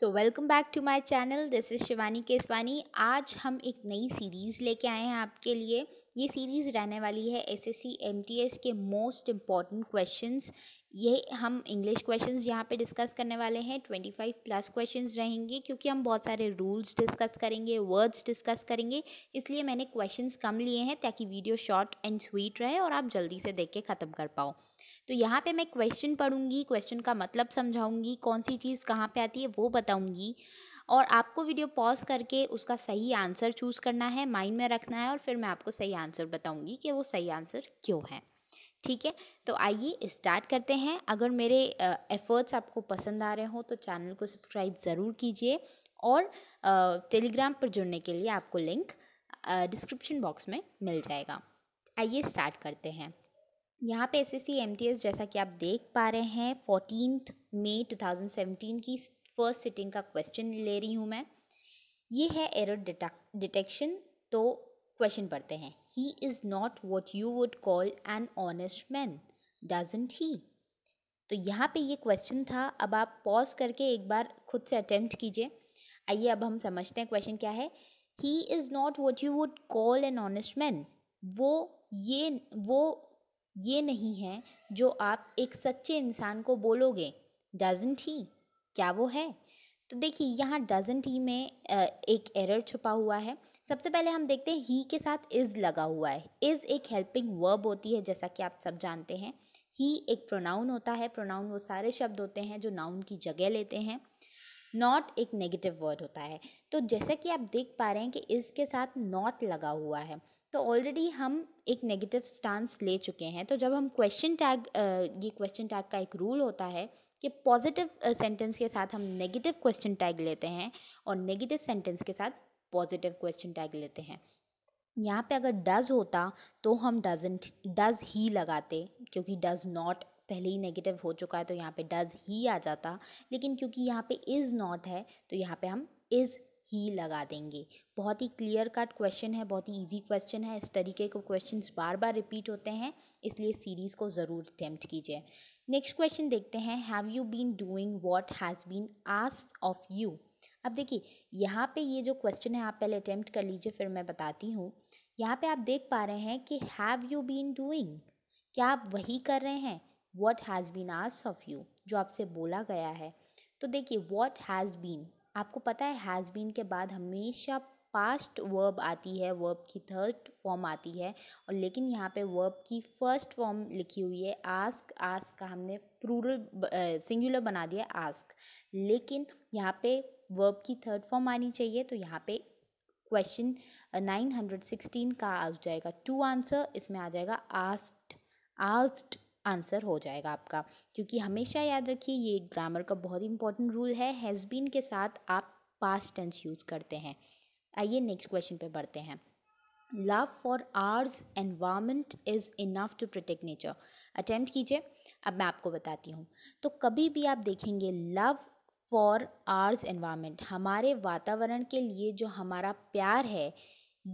so welcome back to my channel this is Shivani Keswani आज हम एक नई सीरीज़ लेके आए हैं आपके लिए ये सीरीज़ रहने वाली है एसएससी एमटीएस के मोस्ट इम्पॉर्टेंट क्वेश्चंस ये हम इंग्लिश क्वेश्चंस यहाँ पे डिस्कस करने वाले हैं ट्वेंटी फाइव प्लस क्वेश्चंस रहेंगे क्योंकि हम बहुत सारे रूल्स डिस्कस करेंगे वर्ड्स डिस्कस करेंगे इसलिए मैंने क्वेश्चंस कम लिए हैं ताकि वीडियो शॉर्ट एंड स्वीट रहे और आप जल्दी से देख के ख़त्म कर पाओ तो यहाँ पे मैं क्वेश्चन पढ़ूंगी क्वेश्चन का मतलब समझाऊँगी कौन सी चीज़ कहाँ पे आती है वो बताऊँगी और आपको वीडियो पॉज करके उसका सही आंसर चूज़ करना है माइंड में रखना है और फिर मैं आपको सही आंसर बताऊँगी कि वो सही आंसर क्यों है ठीक है तो आइए स्टार्ट करते हैं अगर मेरे एफ़र्ट्स आपको पसंद आ रहे हों तो चैनल को सब्सक्राइब ज़रूर कीजिए और टेलीग्राम पर जुड़ने के लिए आपको लिंक डिस्क्रिप्शन बॉक्स में मिल जाएगा आइए स्टार्ट करते हैं यहाँ पे एस एस जैसा कि आप देख पा रहे हैं फोर्टीन मई टू की फर्स्ट सिटिंग का क्वेश्चन ले रही हूँ मैं ये है एरर डिटेक्शन तो क्वेश्चन पढ़ते हैं he is not what you would call an honest man doesn't he तो यहाँ पे ये क्वेश्चन था अब आप पॉज करके एक बार खुद से अटेम्प्ट कीजिए आइए अब हम समझते हैं क्वेश्चन क्या है he is not what you would call an honest man वो ये वो ये नहीं है जो आप एक सच्चे इंसान को बोलोगे डजेंट ही क्या वो है तो देखिए यहाँ डजेंट ही में एक एरर छुपा हुआ है सबसे पहले हम देखते हैं ही के साथ इज़ लगा हुआ है इज़ एक हेल्पिंग वर्ब होती है जैसा कि आप सब जानते हैं ही एक प्रोनाउन होता है प्रोनाउन वो सारे शब्द होते हैं जो नाउन की जगह लेते हैं नॉट एक नेगेटिव वर्ड होता है तो जैसा कि आप देख पा रहे हैं कि इसके साथ नॉट लगा हुआ है तो ऑलरेडी हम एक नेगेटिव स्टांस ले चुके हैं तो जब हम क्वेश्चन टैग ये क्वेश्चन टैग का एक रूल होता है कि पॉजिटिव सेंटेंस के साथ हम नेगेटिव क्वेश्चन टैग लेते हैं और नेगेटिव सेंटेंस के साथ पॉजिटिव क्वेश्चन टैग लेते हैं यहाँ पे अगर डज होता तो हम डजेंट डज ही लगाते क्योंकि डज नॉट पहले ही नेगेटिव हो चुका है तो यहाँ पे डज ही आ जाता लेकिन क्योंकि यहाँ पे इज़ नॉट है तो यहाँ पे हम इज़ ही लगा देंगे बहुत ही क्लियर कट क्वेश्चन है बहुत ही इजी क्वेश्चन है इस तरीके के क्वेश्चन बार बार रिपीट होते हैं इसलिए सीरीज़ को ज़रूर अटैम्प्ट कीजिए नेक्स्ट क्वेश्चन देखते हैं have you been doing what has been ask of you अब देखिए यहाँ पे ये जो क्वेश्चन है आप पहले अटैम्प्ट कर लीजिए फिर मैं बताती हूँ यहाँ पे आप देख पा रहे हैं कि हैव यू बीन डूइंग क्या आप वही कर रहे हैं वॉट हैज़ बीन आज ऑफ यू जो आपसे बोला गया है तो देखिए वॉट हैज़ बीन आपको पता है हैज़ बीन के बाद हमेशा पास्ट वर्ब आती है वर्ब की थर्ड फॉर्म आती है और लेकिन यहाँ पे वर्ब की फर्स्ट फॉर्म लिखी हुई है आस्क आस्क का हमने प्रूरल सिंगुलर बना दिया आस्क लेकिन यहाँ पे वर्ब की थर्ड फॉर्म आनी चाहिए तो यहाँ पे क्वेश्चन नाइन हंड्रेड सिक्सटीन का आ जाएगा टू आंसर इसमें आ जाएगा आस्ट आस्ट आंसर हो जाएगा आपका क्योंकि हमेशा याद रखिए ये ग्रामर का बहुत इंपॉर्टेंट रूल है हैज़ बीन के साथ आप पास्ट टेंस यूज़ करते हैं आइए नेक्स्ट क्वेश्चन पे बढ़ते हैं love for ours environment is enough to protect nature attempt कीजिए अब मैं आपको बताती हूँ तो कभी भी आप देखेंगे लव फॉर आर्स एनवामेंट हमारे वातावरण के लिए जो हमारा प्यार है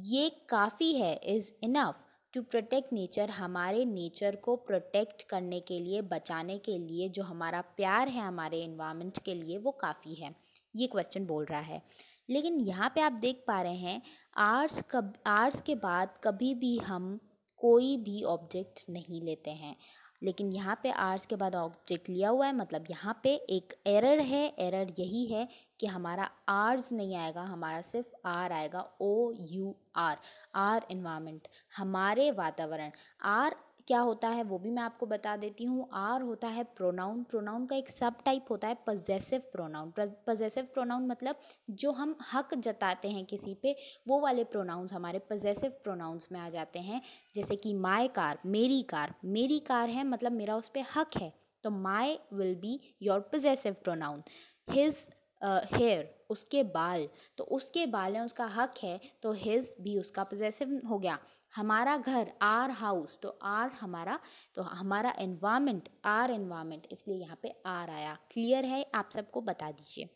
ये काफ़ी है is enough to protect nature हमारे नेचर को प्रोटेक्ट करने के लिए बचाने के लिए जो हमारा प्यार है हमारे इन्वायरमेंट के लिए वो काफ़ी है ये क्वेश्चन बोल रहा है लेकिन यहाँ पे आप देख पा रहे हैं आर्ट्स कब आर्ट्स के बाद कभी भी हम कोई भी ऑब्जेक्ट नहीं लेते हैं लेकिन यहाँ पे आर्स के बाद ऑब्जेक्ट लिया हुआ है मतलब यहाँ पे एक एरर है एरर यही है कि हमारा आर्स नहीं आएगा हमारा सिर्फ आर आएगा O U R our environment हमारे वातावरण आर क्या होता है वो भी मैं आपको बता देती हूँ आर होता है प्रोनाउन प्रोनाउन का एक सब टाइप होता है पजेसिव प्रोनाउन पजेसिव प्रोनाउन मतलब जो हम हक जताते हैं किसी पे वो वाले प्रोनाउंस हमारे पजेसिव प्रोनाउंस में आ जाते हैं जैसे कि माय कार मेरी कार मेरी कार है मतलब मेरा उस पर हक है तो my will be your possessive pronoun his hair उसके बाल तो उसके बाल है उसका हक है तो हिज भी उसका पजेसिव हो गया हमारा घर आर हाउस तो आर हमारा तो हमारा एनवायरमेंट आर एनवायरमेंट इसलिए यहाँ पे आर आया क्लियर है आप सबको बता दीजिए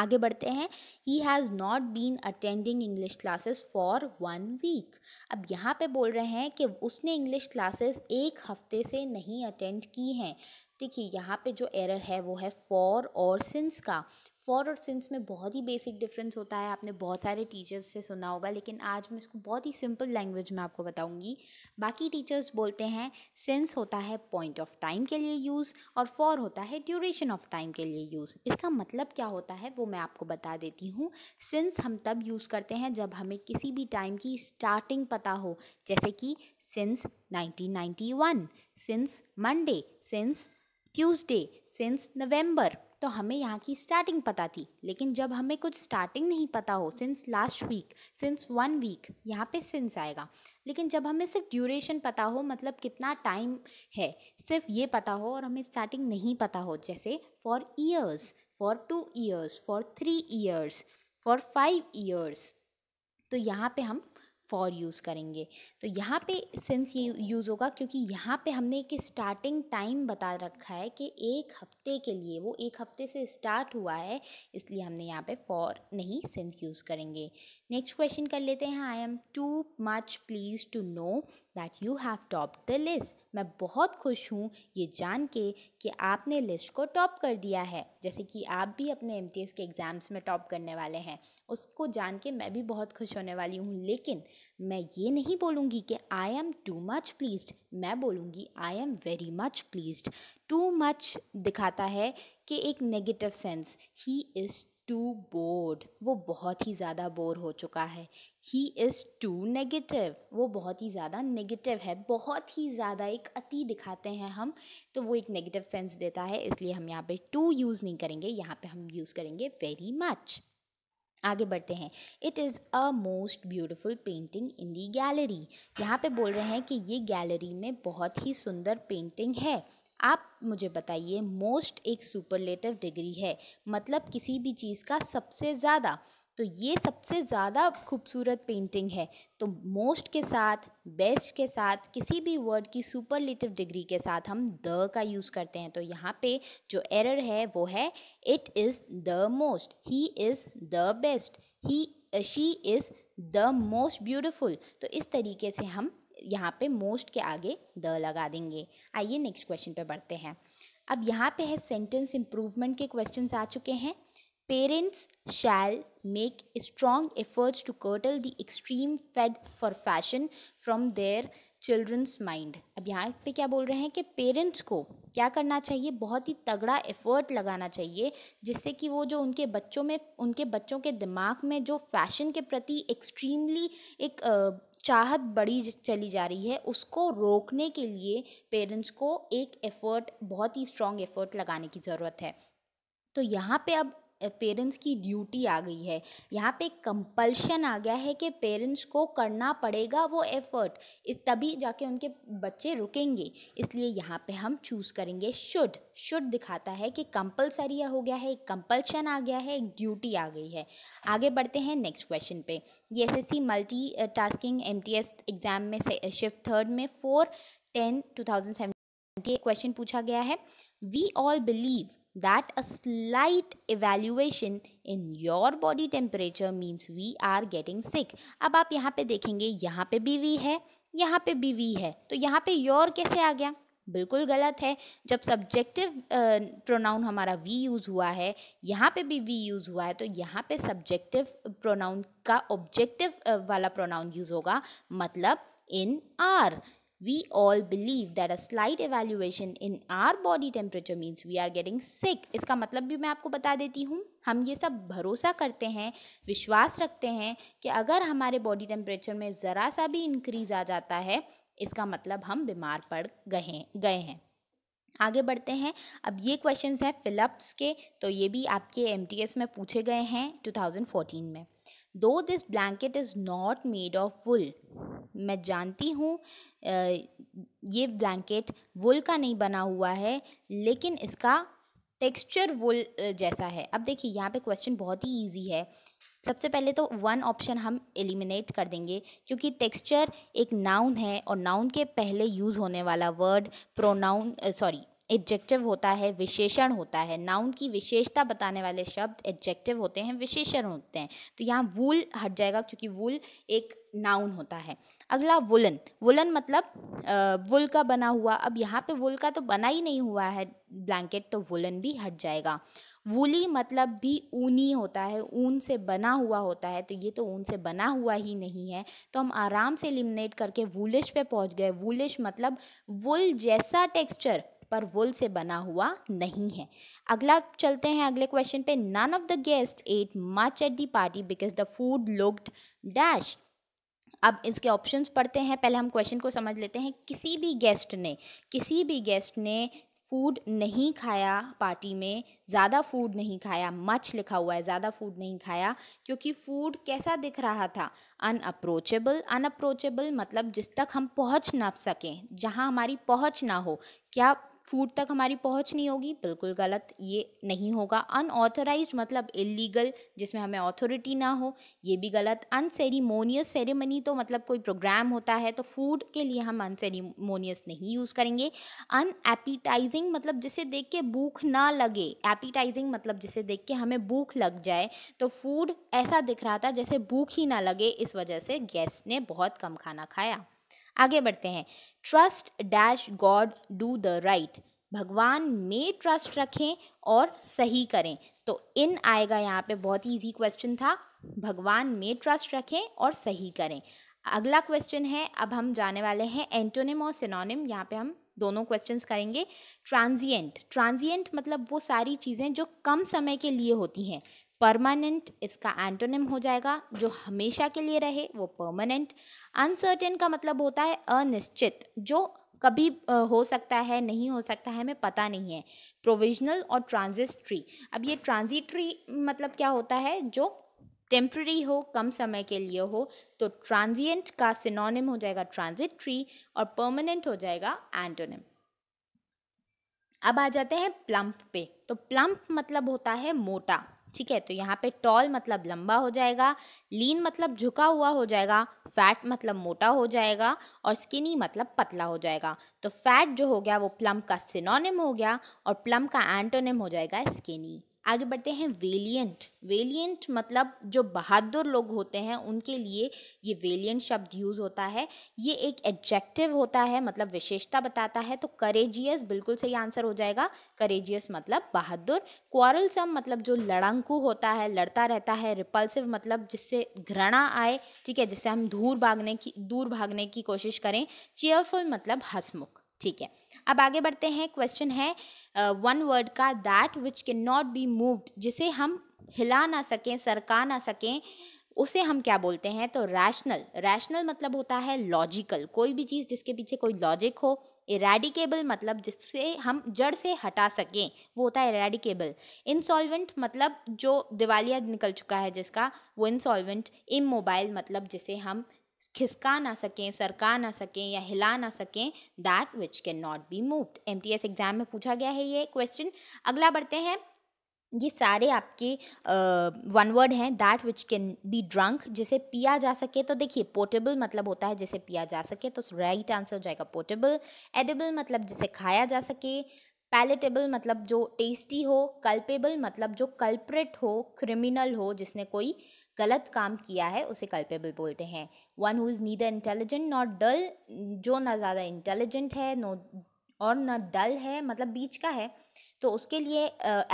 आगे बढ़ते हैं he has not been attending English classes for one week अब यहाँ पे बोल रहे हैं कि उसने इंग्लिश क्लासेस एक हफ्ते से नहीं अटेंड की हैं देखिए यहाँ पे जो एरर है वो है फॉर और सिंस का फॉर और सिंस में बहुत ही बेसिक डिफरेंस होता है आपने बहुत सारे टीचर्स से सुना होगा लेकिन आज मैं इसको बहुत ही सिंपल लैंग्वेज में आपको बताऊंगी बाकी टीचर्स बोलते हैं सिंस होता है पॉइंट ऑफ टाइम के लिए यूज़ और फॉर होता है ड्यूरेशन ऑफ टाइम के लिए यूज़ इसका मतलब क्या होता है वो मैं आपको बता देती हूँ सिंस हम तब यूज़ करते हैं जब हमें किसी भी टाइम की स्टार्टिंग पता हो जैसे कि since one since Monday since Tuesday since November तो हमें यहाँ की स्टार्टिंग पता थी लेकिन जब हमें कुछ स्टार्टिंग नहीं पता हो since last week since one week यहाँ पे सिंस आएगा लेकिन जब हमें सिर्फ ड्यूरेशन पता हो मतलब कितना टाइम है सिर्फ ये पता हो और हमें स्टार्टिंग नहीं पता हो जैसे for years for two years for three years for five years तो यहाँ पे हम फॉर यूज़ करेंगे तो यहाँ पे सेंस ये यूज़ होगा क्योंकि यहाँ पे हमने एक स्टार्टिंग टाइम बता रखा है कि एक हफ्ते के लिए वो एक हफ्ते से स्टार्ट हुआ है इसलिए हमने यहाँ पे फॉर नहीं सेंस यूज़ करेंगे नेक्स्ट क्वेश्चन कर लेते हैं I am too much please to know that you have top the list मैं बहुत खुश हूँ ये जान के कि आपने लिस्ट को टॉप कर दिया है जैसे कि आप भी अपने एम के एग्ज़ाम्स में टॉप करने वाले हैं उसको जान के मैं भी बहुत खुश होने वाली हूँ लेकिन मैं ये नहीं बोलूँगी कि I am too much pleased मैं बोलूँगी I am very much pleased too much दिखाता है कि एक negative sense he is too bored वो बहुत ही ज़्यादा बोर हो चुका है ही इज़ टू नेगेटिव वो बहुत ही ज़्यादा नेगेटिव है बहुत ही ज़्यादा एक अति दिखाते हैं हम तो वो एक नेगेटिव सेंस देता है इसलिए हम यहाँ पे टू यूज़ नहीं करेंगे यहाँ पे हम यूज़ करेंगे वेरी मच आगे बढ़ते हैं it is a most beautiful painting in the gallery यहाँ पे बोल रहे हैं कि ये गैलरी में बहुत ही सुंदर पेंटिंग है आप मुझे बताइए मोस्ट एक सुपरलेटिव डिग्री है मतलब किसी भी चीज़ का सबसे ज़्यादा तो ये सबसे ज़्यादा खूबसूरत पेंटिंग है तो मोस्ट के साथ बेस्ट के साथ किसी भी वर्ड की सुपरलेटिव डिग्री के साथ हम द का यूज़ करते हैं तो यहाँ पे जो एरर है वो है it is the most he is the best he she is the most beautiful तो इस तरीके से हम यहाँ पे मोस्ट के आगे द लगा देंगे आइए नेक्स्ट क्वेश्चन पे बढ़ते हैं अब यहाँ पे है सेंटेंस इम्प्रूवमेंट के क्वेश्चंस आ चुके हैं Parents shall make strong efforts to curtail the extreme fed for fashion from their children's mind अब यहाँ पे क्या बोल रहे हैं कि पेरेंट्स को क्या करना चाहिए बहुत ही तगड़ा एफर्ट लगाना चाहिए जिससे कि वो जो उनके बच्चों में उनके बच्चों के दिमाग में जो फैशन के प्रति एक्सट्रीमली एक चाहत बढ़ी चली जा रही है उसको रोकने के लिए पेरेंट्स को एक एफर्ट बहुत ही स्ट्रॉन्ग एफर्ट लगाने की ज़रूरत है तो यहाँ पे अब पेरेंट्स की ड्यूटी आ गई है यहाँ पे कंपल्शन आ गया है कि पेरेंट्स को करना पड़ेगा वो एफर्ट इस तभी जाके उनके बच्चे रुकेंगे इसलिए यहाँ पे हम चूज़ करेंगे शुड शुड दिखाता है कि कंपल्सरी हो गया है एक कंपल्शन आ गया है एक ड्यूटी आ गई है आगे बढ़ते हैं नेक्स्ट क्वेश्चन पे ये एस एस सी मल्टी टास्किंग एम एग्ज़ाम में शिफ्ट थर्ड में फोर टेन टू थाउजेंड ये क्वेश्चन पूछा गया है we all believe that a slight evaluation in your body temperature means we are getting sick अब आप यहाँ पे देखेंगे यहाँ पे भी वी है यहाँ पे भी वी है तो यहाँ पे योर कैसे आ गया बिल्कुल गलत है जब सब्जेक्टिव प्रोनाउन हमारा वी यूज़ हुआ है यहाँ पे भी वी यूज़ हुआ है तो यहाँ पे सब्जेक्टिव प्रोनाउन का ऑब्जेक्टिव वाला प्रोनाउन यूज़ होगा मतलब इन आर we all believe that a slight evaluation in our body temperature means we are getting sick इसका मतलब भी मैं आपको बता देती हूँ हम ये सब भरोसा करते हैं विश्वास रखते हैं कि अगर हमारे बॉडी टेम्परेचर में ज़रा सा भी इंक्रीज़ आ जाता है इसका मतलब हम बीमार पड़ गए गए हैं आगे बढ़ते हैं अब ये क्वेश्चंस हैं फिलप्स के तो ये भी आपके एमटीएस में पूछे गए हैं 2014 में दो this blanket is not made of wool मैं जानती हूँ ये ब्लैंकेट वुल का नहीं बना हुआ है लेकिन इसका टेक्सचर वुल जैसा है अब देखिए यहाँ पे क्वेश्चन बहुत ही इजी है सबसे पहले तो वन ऑप्शन हम एलिमिनेट कर देंगे क्योंकि टेक्सचर एक नाउन है और नाउन के पहले यूज़ होने वाला वर्ड प्रोनाउन सॉरी एडजेक्टिव होता है विशेषण होता है नाउन की विशेषता बताने वाले शब्द एडजेक्टिव होते हैं विशेषण होते हैं तो यहाँ वूल हट जाएगा क्योंकि वूल एक नाउन होता है अगला वुलन वुलन मतलब वुल का बना हुआ अब यहाँ पे वुल का तो बना ही नहीं हुआ है ब्लैंकेट तो वुलन भी हट जाएगा वूली मतलब भी ऊनी होता है ऊन से बना हुआ होता है तो ये तो ऊन से बना हुआ ही नहीं है तो हम आराम से एलिमिनेट करके वूलिश पे पहुंच गए वूलिश मतलब वुल जैसा टेक्सचर पर वुल से बना हुआ नहीं है अगला चलते हैं अगले क्वेश्चन पे none of the guest ate much at the party because the food looked dash अब इसके ऑप्शंस पढ़ते हैं पहले हम क्वेश्चन को समझ लेते हैं किसी भी गेस्ट ने किसी भी गेस्ट ने फूड नहीं खाया पार्टी में ज़्यादा फूड नहीं खाया मच लिखा हुआ है ज़्यादा फूड नहीं खाया क्योंकि फूड कैसा दिख रहा था अनअप्रोचेबल अनअप्रोचेबल मतलब जिस तक हम पहुंच ना सकें जहां हमारी पहुंच ना हो क्या फूड तक हमारी पहुंच नहीं होगी बिल्कुल गलत ये नहीं होगा अनऑथराइज मतलब इलीगल जिसमें हमें ऑथोरिटी ना हो ये भी गलत अनसेरीमोनियस सेरेमनी तो मतलब कोई प्रोग्राम होता है तो फूड के लिए हम अनसेरीमोनियस नहीं यूज़ करेंगे अनएपीटाइजिंग मतलब जिसे देख के भूख ना लगे एपिटाइजिंग मतलब जिसे देख के हमें भूख लग जाए तो फूड ऐसा दिख रहा था जैसे भूख ही ना लगे इस वजह से गेस्ट ने बहुत कम खाना खाया आगे बढ़ते हैं trust dash God do the right भगवान में ट्रस्ट रखें और सही करें तो इन आएगा यहाँ पे बहुत ही ईजी क्वेश्चन था भगवान में ट्रस्ट रखें और सही करें अगला क्वेश्चन है अब हम जाने वाले हैं एंटोनिम और सिनोनिम यहाँ पे हम दोनों क्वेश्चंस करेंगे ट्रांजिएंट ट्रांजिएंट मतलब वो सारी चीज़ें जो कम समय के लिए होती हैं परमानेंट इसका एंटोनिम हो जाएगा जो हमेशा के लिए रहे वो परमानेंट अनसर्टेन का मतलब होता है अनिश्चित जो कभी हो सकता है नहीं हो सकता है हमें पता नहीं है प्रोविजनल और ट्रांजिस्ट्री अब ये ट्रांजिट्री मतलब क्या होता है जो टेम्प्रेरी हो कम समय के लिए हो तो ट्रांजिएंट का सिनोनिम हो जाएगा ट्रांजिट्री और परमानेंट हो जाएगा एंटोनिम अब आ जाते हैं प्लम्प पे तो प्लम्प मतलब होता है मोटा ठीक है तो यहाँ पे टॉल मतलब लंबा हो जाएगा लीन मतलब झुका हुआ हो जाएगा फैट मतलब मोटा हो जाएगा और स्किनी मतलब पतला हो जाएगा तो फैट जो हो गया वो प्लम का सिनोनिम हो गया और प्लम का एंटोनिम हो जाएगा स्किनी आगे बढ़ते हैं वेलियंट वेलियंट मतलब जो बहादुर लोग होते हैं उनके लिए ये वेलियंट शब्द यूज़ होता है ये एक एडजेक्टिव होता है मतलब विशेषता बताता है तो करेजियस बिल्कुल सही आंसर हो जाएगा करेजियस मतलब बहादुर क्वारलसम मतलब जो लड़ंकू होता है लड़ता रहता है रिपल्सिव मतलब जिससे घृणा आए ठीक है जिससे हम दूर भागने की दूर भागने की कोशिश करें चेयरफुल मतलब हंसमुख ठीक है अब आगे बढ़ते हैं क्वेश्चन है वन वर्ड का that which can not be moved जिसे हम हिला ना सकें सरका ना सकें उसे हम क्या बोलते हैं तो रैशनल रैशनल मतलब होता है लॉजिकल कोई भी चीज़ जिसके पीछे कोई लॉजिक हो इरेडिकेबल मतलब जिससे हम जड़ से हटा सकें वो होता है इरेडिकेबल इंसॉलवेंट मतलब जो दिवालिया निकल चुका है जिसका वो इनसॉल्वेंट इमोबाइल मतलब जिसे हम खिसका ना सकें सरका ना सकें या हिला ना सकें that which can not be moved M exam में पूछा गया है ये क्वेश्चन अगला बढ़ते हैं ये सारे आपके वन वर्ड हैं that which can be drunk जिसे पिया जा सके तो देखिए पोर्टेबल मतलब होता है जिसे पिया जा सके तो राइट आंसर हो जाएगा पोर्टेबल एडेबल मतलब जिसे खाया जा सके पैलेटेबल मतलब जो टेस्टी हो कल्पेबल मतलब जो कल्प्रेट हो क्रिमिनल हो जिसने कोई गलत काम किया है उसे कल्पेबल बोलते हैं one who is neither intelligent not dull जो ना ज़्यादा इंटेलिजेंट है नो और ना डल है मतलब बीच का है तो उसके लिए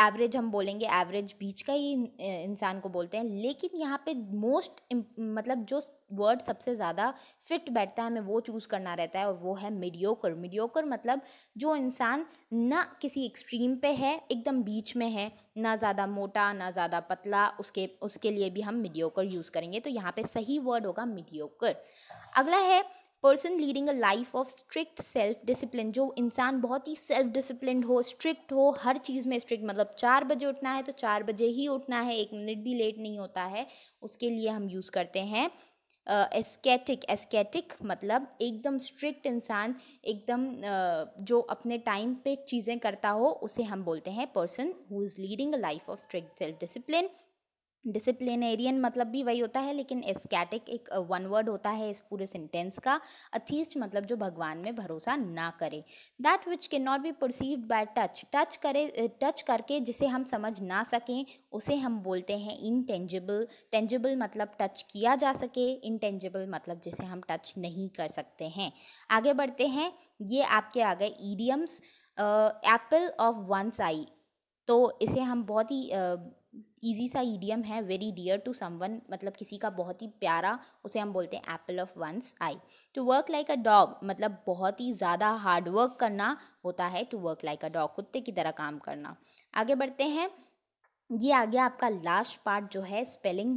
एवरेज हम बोलेंगे एवरेज बीच का ही इंसान को बोलते हैं लेकिन यहाँ पे मोस्ट मतलब जो वर्ड सबसे ज़्यादा फिट बैठता है हमें वो चूज़ करना रहता है और वो है मीडियोकर मीडियोकर मतलब जो इंसान ना किसी एक्सट्रीम पे है एकदम बीच में है ना ज़्यादा मोटा ना ज़्यादा पतला उसके उसके लिए भी हम मीडियोकर यूज़ करेंगे तो यहाँ पे सही वर्ड होगा मीडियोकर अगला है person leading a life of strict self discipline जो इंसान बहुत ही सेल्फ डिसिप्लिन हो स्ट्रिक्ट हो हर चीज़ में स्ट्रिक्ट मतलब चार बजे उठना है तो चार बजे ही उठना है एक मिनट भी लेट नहीं होता है उसके लिए हम यूज़ करते हैं एस्केटिक uh, एस्केटिक मतलब एकदम स्ट्रिक्ट इंसान एकदम uh, जो अपने टाइम पे चीज़ें करता हो उसे हम बोलते हैं person who is leading a life of strict self discipline disciplinarian मतलब भी वही होता है लेकिन एस्केटिक एक वन वर्ड होता है इस पूरे सेंटेंस का अथीस्ट मतलब जो भगवान में भरोसा ना करे that which can not be perceived by touch touch करे टच करके जिसे हम समझ ना सकें उसे हम बोलते हैं इनटेंजिबल टेंजिबल मतलब टच किया जा सके इनटेंजिबल मतलब जिसे हम टच नहीं कर सकते हैं आगे बढ़ते हैं ये आपके आ गए idioms apple of one eye तो इसे हम बहुत ही uh, ईजी सा ईडियम है वेरी डियर टू समवन मतलब किसी का बहुत ही प्यारा उसे हम बोलते हैं apple of one's eye to work like a dog मतलब बहुत ही ज़्यादा हार्ड वर्क करना होता है to work like a dog कुत्ते की तरह काम करना आगे बढ़ते हैं ये आ गया आपका लास्ट पार्ट जो है स्पेलिंग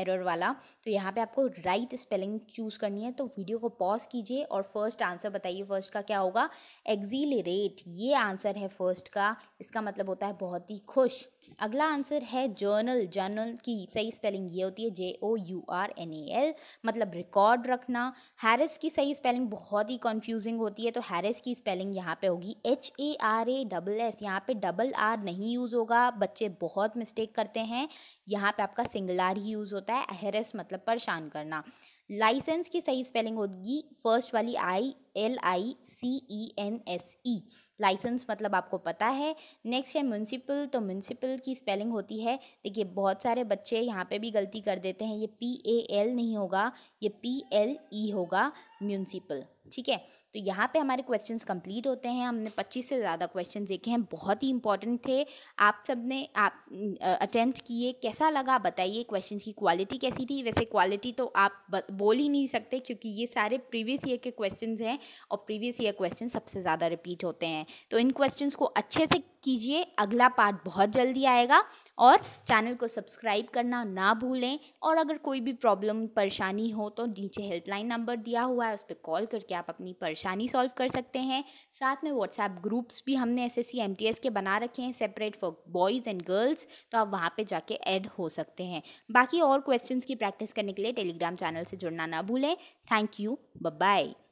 एरर uh, वाला तो यहाँ पे आपको राइट स्पेलिंग चूज़ करनी है तो वीडियो को पॉज कीजिए और फर्स्ट आंसर बताइए फर्स्ट का क्या होगा एग्जीलरेट ये आंसर है फर्स्ट का इसका मतलब होता है बहुत ही खुश अगला आंसर है जर्नल जर्नल की सही स्पेलिंग ये होती है J O U R N A L मतलब रिकॉर्ड रखना हैरिस की सही स्पेलिंग बहुत ही कन्फ्यूजिंग होती है तो हैरिस की स्पेलिंग यहाँ पे होगी H A R A double S यहाँ पे डबल आर नहीं यूज़ होगा बच्चे बहुत मिस्टेक करते हैं यहाँ पे आपका सिंगल आर ही यूज़ होता है हैरिस मतलब परेशान करना लाइसेंस की सही स्पेलिंग होगी फर्स्ट वाली I L I C E N S E license मतलब आपको पता है नेक्स्ट है म्यूनसिपल तो म्यूनसिपल की स्पेलिंग होती है देखिए बहुत सारे बच्चे यहाँ पे भी गलती कर देते हैं ये पी ए एल नहीं होगा ये पी एल ई होगा म्यूनसिपल ठीक है तो यहाँ पे हमारे क्वेश्चंस कंप्लीट होते हैं हमने 25 से ज़्यादा क्वेश्चंस देखे हैं बहुत ही इंपॉर्टेंट थे आप सब ने आप अटेम्प्ट किए कैसा लगा बताइए क्वेश्चन की क्वालिटी कैसी थी वैसे क्वालिटी तो आप बोल ही नहीं सकते क्योंकि ये सारे प्रीवियस ईयर के क्वेश्चन हैं और प्रीवियस ईयर क्वेश्चन सबसे ज़्यादा रिपीट होते हैं तो इन क्वेश्चन को अच्छे से कीजिए अगला पार्ट बहुत जल्दी आएगा और चैनल को सब्सक्राइब करना ना भूलें और अगर कोई भी प्रॉब्लम परेशानी हो तो नीचे हेल्पलाइन नंबर दिया हुआ है उस पर कॉल करके आप अपनी परेशानी सॉल्व कर सकते हैं साथ में व्हाट्सएप ग्रुप्स भी हमने एस एस के बना रखे हैं separate for boys and girls तो आप वहाँ पर जाके ऐड हो सकते हैं बाकी और क्वेश्चन की प्रैक्टिस करने के लिए टेलीग्राम चैनल से जुड़ना ना भूलें थैंक यू बाय